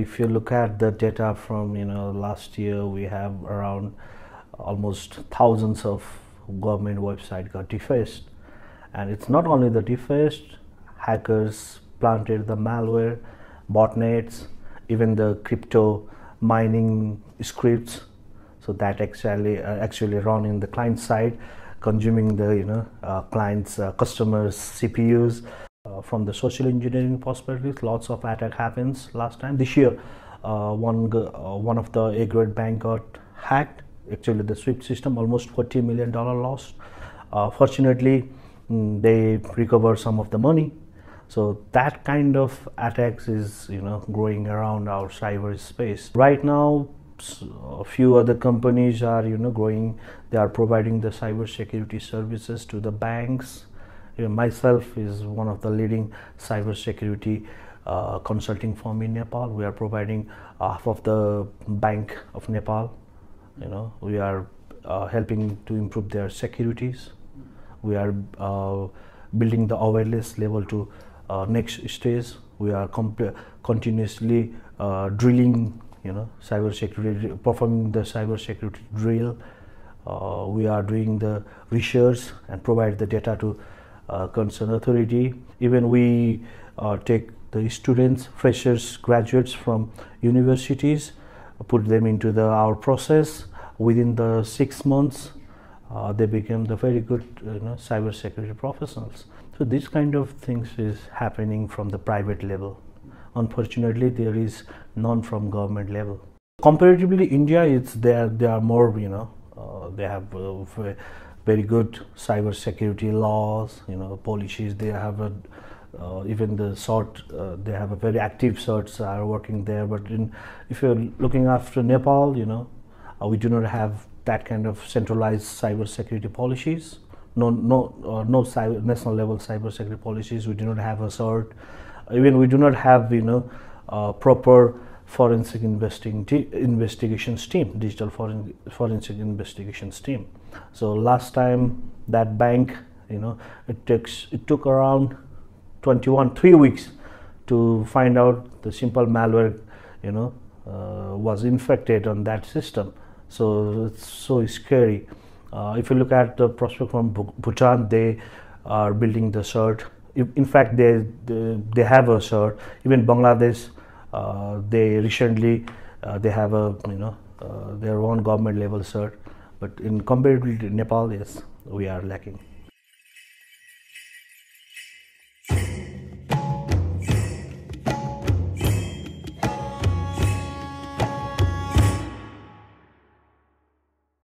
if you look at the data from you know last year, we have around almost thousands of government website got defaced, and it's not only the defaced hackers planted the malware, botnets, even the crypto mining scripts. So that actually uh, actually run in the client side, consuming the you know uh, clients uh, customers CPUs. Uh, from the social engineering perspective, lots of attack happens last time. This year, uh, one uh, one of the A grade bank got hacked. Actually, the SWIFT system almost 40 million dollar lost. Uh, fortunately, mm, they recover some of the money. So that kind of attacks is you know growing around our cyber space right now. A few other companies are you know growing. They are providing the cyber security services to the banks myself is one of the leading cybersecurity uh, consulting firm in Nepal. We are providing half of the bank of Nepal. You know, we are uh, helping to improve their securities. We are uh, building the awareness level to uh, next stage. We are continuously uh, drilling, you know, cyber security, performing the cyber security drill. Uh, we are doing the research and provide the data to uh, concerned authority. Even we uh, take the students, freshers, graduates from universities, put them into the our process within the six months. Uh, they became the very good you know, cyber security professionals. So this kind of things is happening from the private level. Unfortunately, there is none from government level. Comparatively, India is there. They are more, you know, uh, they have uh, very good cyber security laws. You know, policies they have a uh, even the sort uh, they have a very active sorts are working there. But in, if you're looking after Nepal, you know, uh, we do not have that kind of centralized cyber security policies. No, no, uh, no cyber, national level cyber security policies. We do not have a sort. Even we do not have you know uh, proper forensic investing investigations team, digital foren forensic investigations team so last time that bank you know it takes it took around 21 three weeks to find out the simple malware you know uh, was infected on that system so it's so scary uh, if you look at the prospect from Bhutan they are building the cert in fact they they, they have a cert even Bangladesh uh, they recently uh, they have a you know uh, their own government level cert but in comparatively to Nepal, yes, we are lacking.